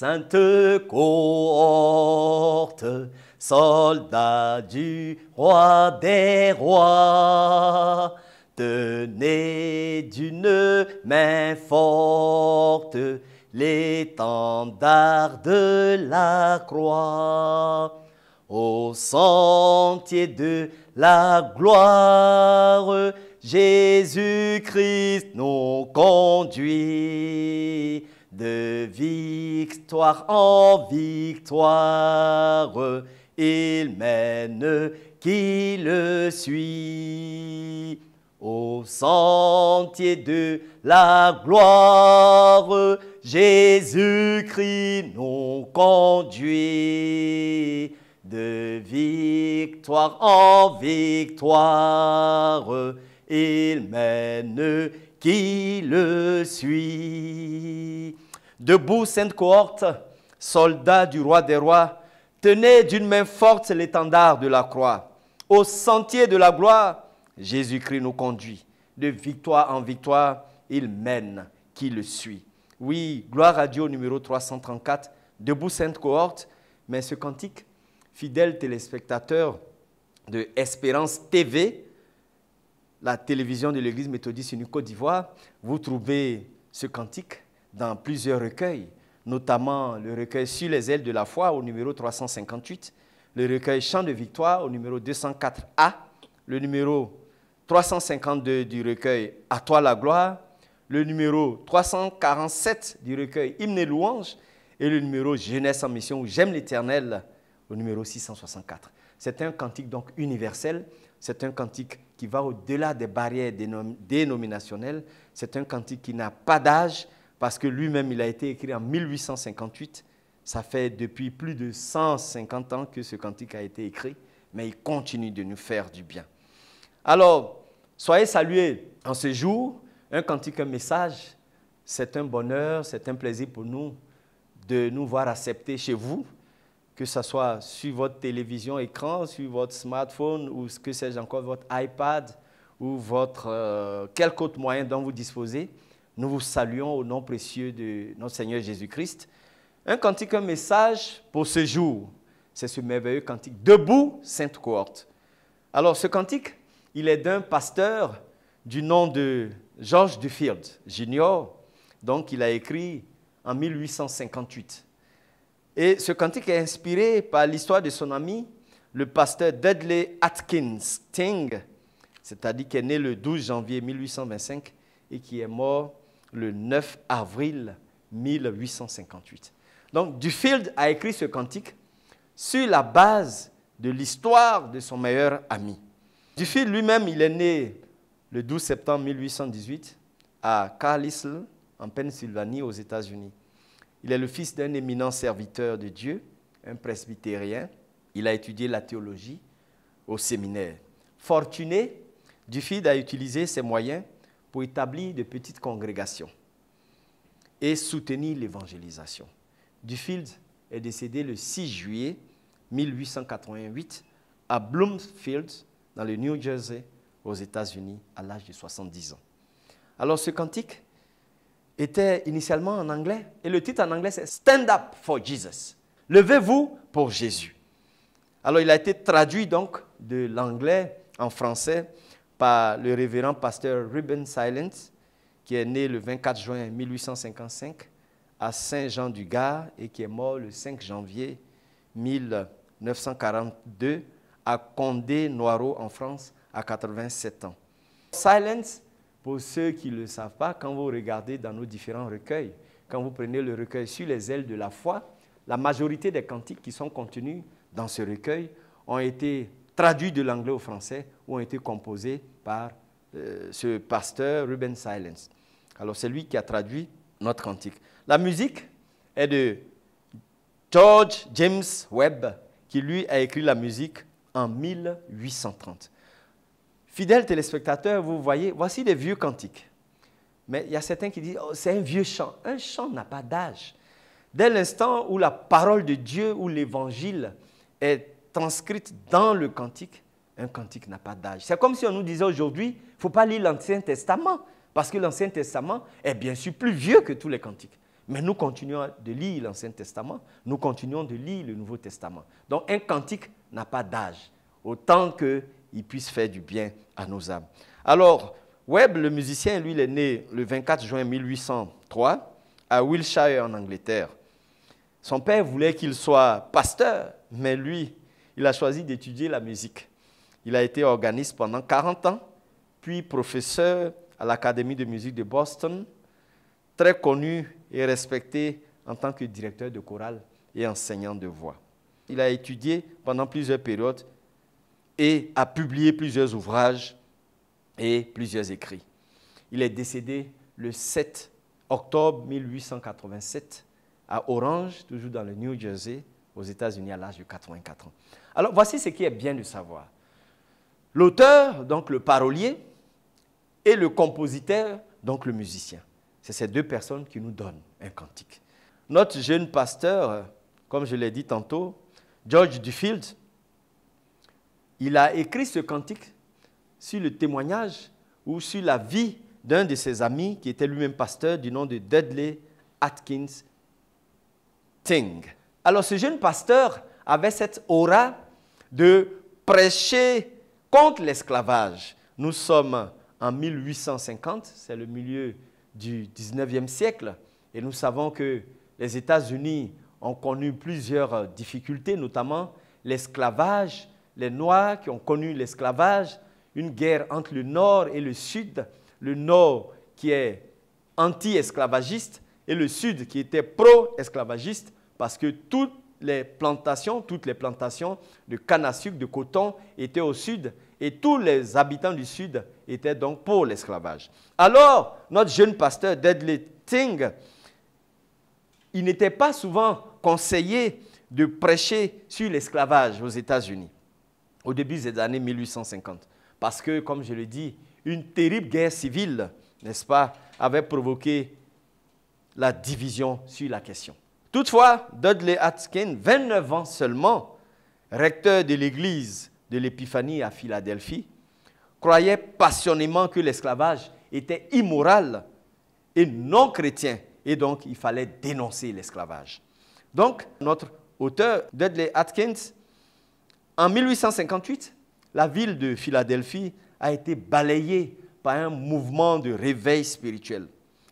Sainte cohorte, soldat du roi des rois, tenez d'une main forte l'étendard de la croix. Au sentier de la gloire, Jésus-Christ nous conduit. De victoire en victoire, il mène qui le suit. Au sentier de la gloire, Jésus-Christ nous conduit. De victoire en victoire, il mène qui le suit. Debout, sainte cohorte, soldat du roi des rois, tenez d'une main forte l'étendard de la croix. Au sentier de la gloire, Jésus-Christ nous conduit. De victoire en victoire, il mène qui le suit. Oui, gloire à Dieu numéro 334, debout sainte cohorte. Mais ce cantique, fidèle téléspectateur de Espérance TV, la télévision de l'Église méthodiste du Côte d'Ivoire, vous trouvez ce cantique dans plusieurs recueils, notamment le recueil Sur les ailes de la foi au numéro 358, le recueil Chant de victoire au numéro 204A, le numéro 352 du recueil À toi la gloire, le numéro 347 du recueil Hymne et louange et le numéro Jeunesse en mission où j'aime l'éternel au numéro 664. C'est un cantique donc universel, c'est un cantique qui va au-delà des barrières dénominationnelles, c'est un cantique qui n'a pas d'âge, parce que lui-même, il a été écrit en 1858. Ça fait depuis plus de 150 ans que ce cantique a été écrit, mais il continue de nous faire du bien. Alors, soyez salués en ce jour. Un cantique, un message, c'est un bonheur, c'est un plaisir pour nous de nous voir accepter chez vous, que ce soit sur votre télévision écran, sur votre smartphone ou ce que sais-je encore, votre iPad ou votre euh, quelque autre moyen dont vous disposez. Nous vous saluons au nom précieux de notre Seigneur Jésus-Christ. Un cantique, un message pour ce jour. C'est ce merveilleux cantique Debout, Sainte Cohorte. Alors, ce cantique, il est d'un pasteur du nom de George Dufield, Junior. Donc, il a écrit en 1858. Et ce cantique est inspiré par l'histoire de son ami, le pasteur Dudley Atkins Ting, c'est-à-dire qui est né le 12 janvier 1825 et qui est mort le 9 avril 1858. Donc Dufield a écrit ce cantique sur la base de l'histoire de son meilleur ami. Dufield lui-même, il est né le 12 septembre 1818 à Carlisle, en Pennsylvanie, aux États-Unis. Il est le fils d'un éminent serviteur de Dieu, un presbytérien. Il a étudié la théologie au séminaire. Fortuné, Dufield a utilisé ses moyens pour établir de petites congrégations et soutenir l'évangélisation. Dufield est décédé le 6 juillet 1888 à Bloomfield, dans le New Jersey, aux États-Unis, à l'âge de 70 ans. Alors ce cantique était initialement en anglais, et le titre en anglais c'est Stand Up for Jesus. Levez-vous pour Jésus. Alors il a été traduit donc de l'anglais en français par le révérend pasteur Ruben Silence, qui est né le 24 juin 1855 à Saint-Jean-du-Gard et qui est mort le 5 janvier 1942 à Condé-Noireau en France à 87 ans. Silence, pour ceux qui ne le savent pas, quand vous regardez dans nos différents recueils, quand vous prenez le recueil sur les ailes de la foi, la majorité des cantiques qui sont contenus dans ce recueil ont été traduits de l'anglais au français, ont été composés par euh, ce pasteur Ruben Silence. Alors c'est lui qui a traduit notre cantique. La musique est de George James Webb, qui lui a écrit la musique en 1830. Fidèles téléspectateurs, vous voyez, voici des vieux cantiques. Mais il y a certains qui disent, oh, c'est un vieux chant. Un chant n'a pas d'âge. Dès l'instant où la parole de Dieu ou l'évangile est transcrite dans le cantique, un cantique n'a pas d'âge. C'est comme si on nous disait aujourd'hui, il ne faut pas lire l'Ancien Testament, parce que l'Ancien Testament est bien sûr plus vieux que tous les cantiques. Mais nous continuons de lire l'Ancien Testament, nous continuons de lire le Nouveau Testament. Donc un cantique n'a pas d'âge, autant qu'il puisse faire du bien à nos âmes. Alors, Webb, le musicien, lui, il est né le 24 juin 1803 à Wiltshire, en Angleterre. Son père voulait qu'il soit pasteur, mais lui, il a choisi d'étudier la musique. Il a été organiste pendant 40 ans, puis professeur à l'Académie de musique de Boston, très connu et respecté en tant que directeur de chorale et enseignant de voix. Il a étudié pendant plusieurs périodes et a publié plusieurs ouvrages et plusieurs écrits. Il est décédé le 7 octobre 1887 à Orange, toujours dans le New Jersey, aux États-Unis à l'âge de 84 ans. Alors voici ce qui est bien de savoir. L'auteur, donc le parolier, et le compositeur, donc le musicien. C'est ces deux personnes qui nous donnent un cantique. Notre jeune pasteur, comme je l'ai dit tantôt, George Dufield, il a écrit ce cantique sur le témoignage ou sur la vie d'un de ses amis qui était lui-même pasteur du nom de Dudley Atkins Ting. Alors ce jeune pasteur avait cette aura de prêcher contre l'esclavage. Nous sommes en 1850, c'est le milieu du 19e siècle, et nous savons que les États-Unis ont connu plusieurs difficultés, notamment l'esclavage, les Noirs qui ont connu l'esclavage, une guerre entre le Nord et le Sud, le Nord qui est anti-esclavagiste et le Sud qui était pro-esclavagiste parce que toutes les plantations, toutes les plantations de canne à sucre, de coton étaient au sud et tous les habitants du sud étaient donc pour l'esclavage. Alors, notre jeune pasteur Deadly Ting, il n'était pas souvent conseillé de prêcher sur l'esclavage aux États-Unis au début des années 1850 parce que, comme je le dis, une terrible guerre civile, n'est-ce pas, avait provoqué la division sur la question. Toutefois, Dudley Atkins, 29 ans seulement, recteur de l'église de l'Épiphanie à Philadelphie, croyait passionnément que l'esclavage était immoral et non chrétien, et donc il fallait dénoncer l'esclavage. Donc, notre auteur Dudley Atkins, en 1858, la ville de Philadelphie a été balayée par un mouvement de réveil spirituel.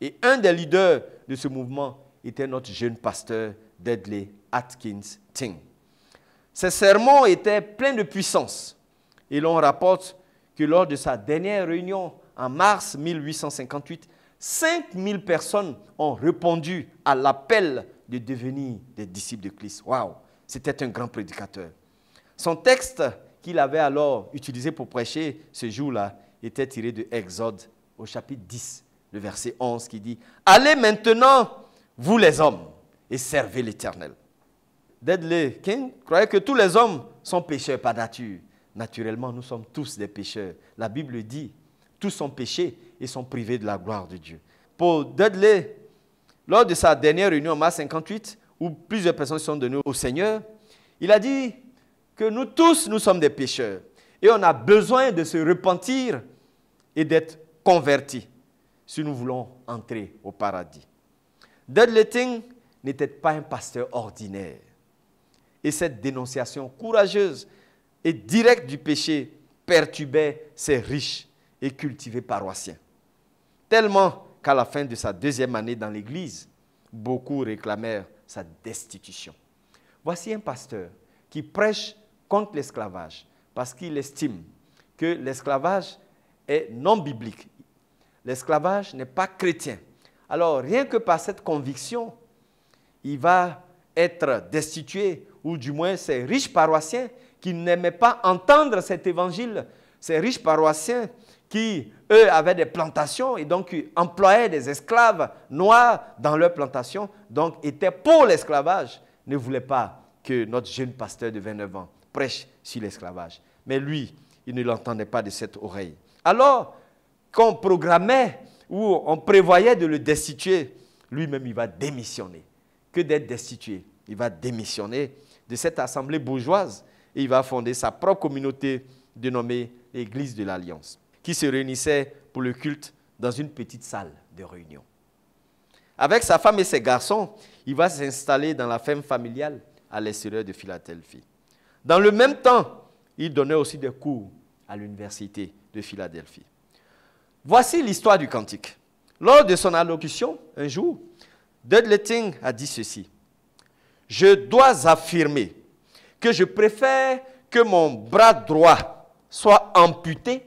Et un des leaders de ce mouvement était notre jeune pasteur Dudley Atkins Ting. Ses sermons étaient pleins de puissance et l'on rapporte que lors de sa dernière réunion en mars 1858, 5000 personnes ont répondu à l'appel de devenir des disciples de Christ. Waouh, c'était un grand prédicateur. Son texte qu'il avait alors utilisé pour prêcher ce jour-là était tiré de Exode au chapitre 10, le verset 11 qui dit Allez maintenant vous les hommes, et servez l'Éternel. Dudley King croyait que tous les hommes sont pécheurs par nature. Naturellement, nous sommes tous des pécheurs. La Bible dit, tous sont péchés et sont privés de la gloire de Dieu. Pour Dudley, lors de sa dernière réunion en mars 58, où plusieurs personnes sont données au Seigneur, il a dit que nous tous, nous sommes des pécheurs. Et on a besoin de se repentir et d'être convertis si nous voulons entrer au paradis. Dudletting n'était pas un pasteur ordinaire. Et cette dénonciation courageuse et directe du péché perturbait ses riches et cultivés paroissiens. Tellement qu'à la fin de sa deuxième année dans l'Église, beaucoup réclamèrent sa destitution. Voici un pasteur qui prêche contre l'esclavage parce qu'il estime que l'esclavage est non biblique. L'esclavage n'est pas chrétien. Alors, rien que par cette conviction, il va être destitué, ou du moins ces riches paroissiens qui n'aimaient pas entendre cet évangile, ces riches paroissiens qui, eux, avaient des plantations et donc employaient des esclaves noirs dans leurs plantations, donc étaient pour l'esclavage, ne voulaient pas que notre jeune pasteur de 29 ans prêche sur l'esclavage. Mais lui, il ne l'entendait pas de cette oreille. Alors qu'on programmait où on prévoyait de le destituer, lui-même, il va démissionner. Que d'être destitué. Il va démissionner de cette assemblée bourgeoise et il va fonder sa propre communauté dénommée l'Église de l'Alliance, qui se réunissait pour le culte dans une petite salle de réunion. Avec sa femme et ses garçons, il va s'installer dans la ferme familiale à l'extérieur de Philadelphie. Dans le même temps, il donnait aussi des cours à l'université de Philadelphie. Voici l'histoire du cantique. Lors de son allocution, un jour, Dudley Ting a dit ceci. Je dois affirmer que je préfère que mon bras droit soit amputé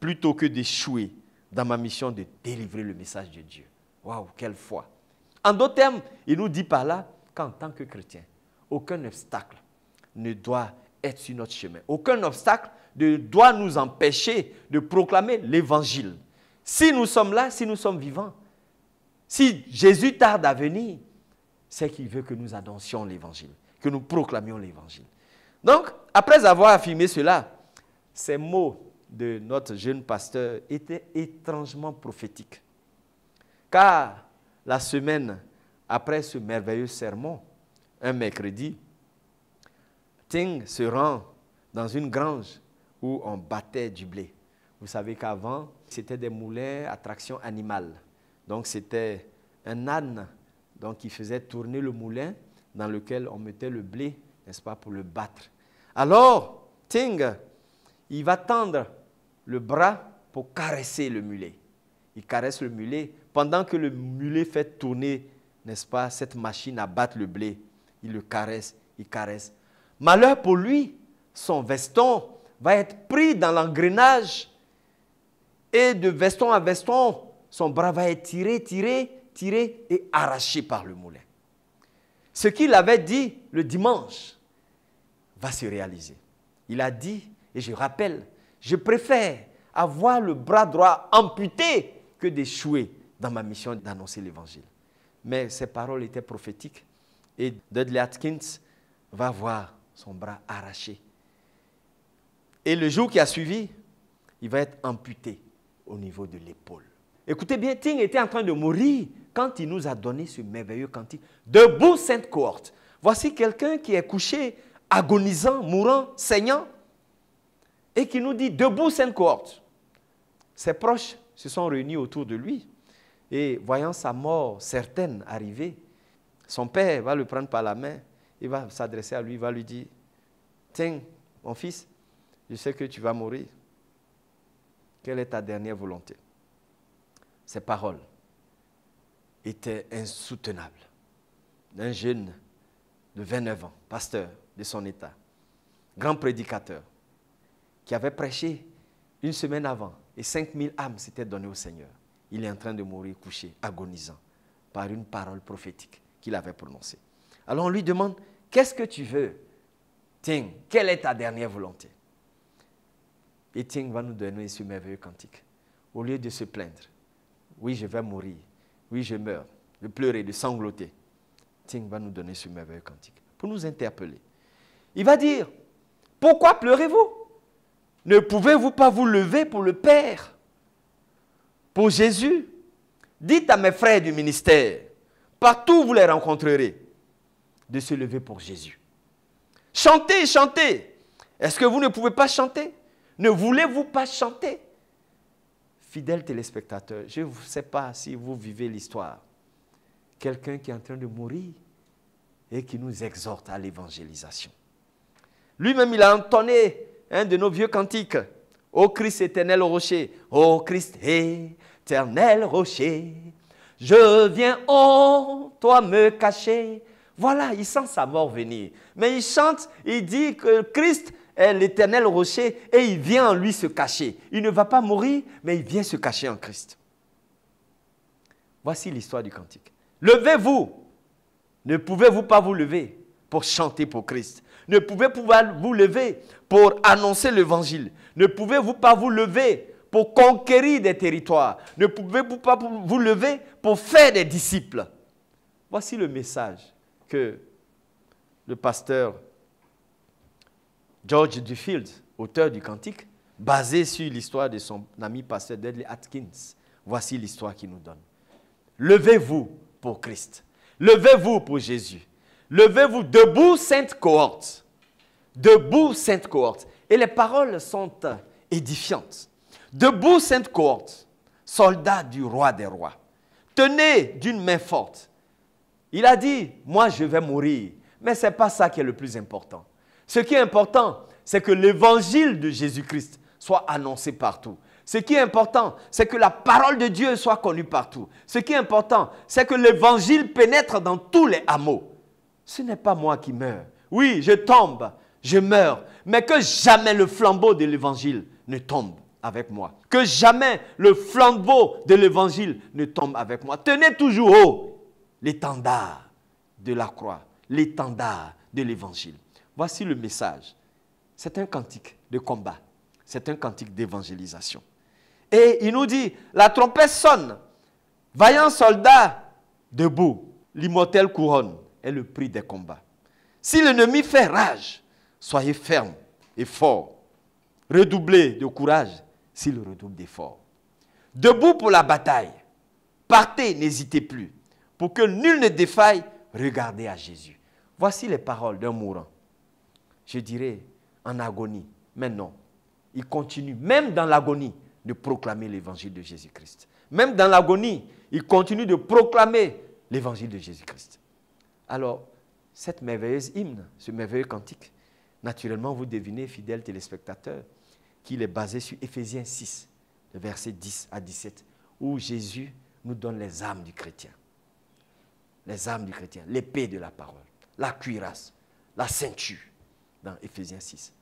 plutôt que d'échouer dans ma mission de délivrer le message de Dieu. Waouh, quelle foi. En d'autres termes, il nous dit par là qu'en tant que chrétien, aucun obstacle ne doit être sur notre chemin. Aucun obstacle doit nous empêcher de proclamer l'évangile. Si nous sommes là, si nous sommes vivants, si Jésus tarde à venir, c'est qu'il veut que nous annoncions l'évangile, que nous proclamions l'évangile. Donc, après avoir affirmé cela, ces mots de notre jeune pasteur étaient étrangement prophétiques. Car la semaine après ce merveilleux sermon, un mercredi, Ting se rend dans une grange où on battait du blé. Vous savez qu'avant, c'était des moulins à traction animale. Donc c'était un âne donc, qui faisait tourner le moulin dans lequel on mettait le blé, n'est-ce pas, pour le battre. Alors, Ting, il va tendre le bras pour caresser le mulet. Il caresse le mulet. Pendant que le mulet fait tourner, n'est-ce pas, cette machine à battre le blé, il le caresse, il caresse. Malheur pour lui, son veston va être pris dans l'engrenage et de veston à veston, son bras va être tiré, tiré, tiré et arraché par le moulin. Ce qu'il avait dit le dimanche va se réaliser. Il a dit, et je rappelle, je préfère avoir le bras droit amputé que d'échouer dans ma mission d'annoncer l'évangile. Mais ces paroles étaient prophétiques et Dudley Atkins va voir son bras arraché et le jour qui a suivi, il va être amputé au niveau de l'épaule. Écoutez bien, Ting était en train de mourir quand il nous a donné ce merveilleux cantique. Debout, sainte cohorte. Voici quelqu'un qui est couché, agonisant, mourant, saignant, et qui nous dit Debout, sainte cohorte. Ses proches se sont réunis autour de lui et voyant sa mort certaine arriver, son père va le prendre par la main, il va s'adresser à lui, il va lui dire Ting, mon fils, je sais que tu vas mourir. Quelle est ta dernière volonté Ces paroles étaient insoutenables. D'un jeune de 29 ans, pasteur de son état, grand prédicateur, qui avait prêché une semaine avant et 5000 âmes s'étaient données au Seigneur. Il est en train de mourir couché, agonisant, par une parole prophétique qu'il avait prononcée. Alors on lui demande, qu'est-ce que tu veux Tiens, quelle est ta dernière volonté et Ting va nous donner ce merveilleux cantique. Au lieu de se plaindre, oui, je vais mourir, oui, je meurs, de pleurer, de sangloter, Ting va nous donner ce merveilleux cantique pour nous interpeller. Il va dire, pourquoi pleurez-vous Ne pouvez-vous pas vous lever pour le Père, pour Jésus Dites à mes frères du ministère, partout où vous les rencontrerez, de se lever pour Jésus. Chantez, chantez. Est-ce que vous ne pouvez pas chanter ne voulez-vous pas chanter Fidèles téléspectateurs, je ne sais pas si vous vivez l'histoire. Quelqu'un qui est en train de mourir et qui nous exhorte à l'évangélisation. Lui-même, il a entonné un de nos vieux cantiques. Ô Christ éternel rocher, ô Christ éternel rocher, je viens, en toi me cacher. Voilà, il sent sa mort venir. Mais il chante, il dit que Christ eh, l'éternel rocher et il vient en lui se cacher. Il ne va pas mourir, mais il vient se cacher en Christ. Voici l'histoire du cantique. Levez-vous. Ne pouvez-vous pas vous lever pour chanter pour Christ Ne pouvez-vous pas vous lever pour annoncer l'évangile Ne pouvez-vous pas vous lever pour conquérir des territoires Ne pouvez-vous pas vous lever pour faire des disciples Voici le message que le pasteur George Dufield, auteur du Cantique, basé sur l'histoire de son ami pasteur Dudley Atkins. Voici l'histoire qu'il nous donne. Levez-vous pour Christ. Levez-vous pour Jésus. Levez-vous debout, sainte cohorte. Debout, sainte cohorte. Et les paroles sont édifiantes. Debout, sainte cohorte, Soldat du roi des rois. Tenez d'une main forte. Il a dit, moi je vais mourir, mais ce n'est pas ça qui est le plus important. Ce qui est important, c'est que l'évangile de Jésus-Christ soit annoncé partout. Ce qui est important, c'est que la parole de Dieu soit connue partout. Ce qui est important, c'est que l'évangile pénètre dans tous les hameaux. Ce n'est pas moi qui meurs. Oui, je tombe, je meurs, mais que jamais le flambeau de l'évangile ne tombe avec moi. Que jamais le flambeau de l'évangile ne tombe avec moi. Tenez toujours haut l'étendard de la croix, l'étendard de l'évangile. Voici le message. C'est un cantique de combat. C'est un cantique d'évangélisation. Et il nous dit, la trompette sonne. Vaillant soldat, debout, l'immortelle couronne est le prix des combats. Si l'ennemi fait rage, soyez ferme et fort. Redoublez de courage s'il redouble d'efforts. Debout pour la bataille. Partez, n'hésitez plus. Pour que nul ne défaille, regardez à Jésus. Voici les paroles d'un mourant je dirais, en agonie. Mais non, il continue, même dans l'agonie, de proclamer l'évangile de Jésus-Christ. Même dans l'agonie, il continue de proclamer l'évangile de Jésus-Christ. Alors, cette merveilleuse hymne, ce merveilleux cantique, naturellement, vous devinez, fidèles téléspectateurs, qu'il est basé sur Ephésiens 6, versets verset 10 à 17, où Jésus nous donne les âmes du chrétien. Les âmes du chrétien, l'épée de la parole, la cuirasse, la ceinture, dans Ephésiens 6.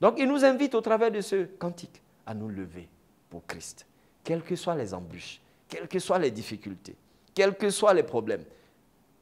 Donc il nous invite au travers de ce cantique à nous lever pour Christ, quelles que soient les embûches, quelles que soient les difficultés, quels que soient les problèmes,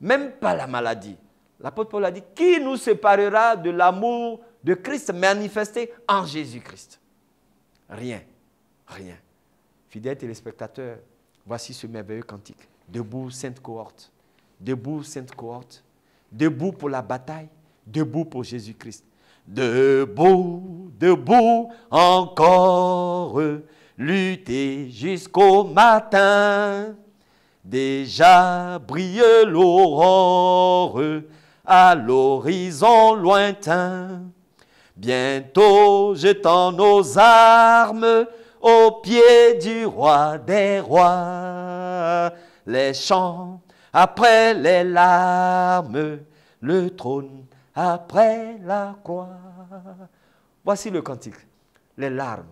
même pas la maladie. L'apôtre Paul a dit, qui nous séparera de l'amour de Christ manifesté en Jésus-Christ Rien, rien. Fidèles téléspectateurs, voici ce merveilleux cantique. Debout, sainte cohorte. Debout, sainte cohorte. Debout pour la bataille. Debout pour Jésus-Christ. Debout, debout, encore, lutter jusqu'au matin. Déjà brille l'aurore à l'horizon lointain. Bientôt jetant nos armes au pied du roi des rois. Les chants après les larmes, le trône après la croix. Voici le cantique. Les larmes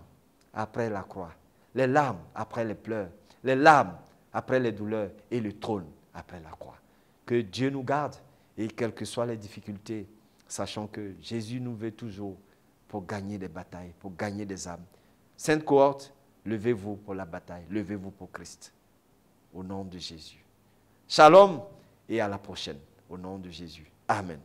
après la croix, les larmes après les pleurs, les larmes après les douleurs et le trône après la croix. Que Dieu nous garde et quelles que soient les difficultés, sachant que Jésus nous veut toujours pour gagner des batailles, pour gagner des âmes. Sainte cohorte, levez-vous pour la bataille, levez-vous pour Christ. Au nom de Jésus. Shalom et à la prochaine. Au nom de Jésus. Amen.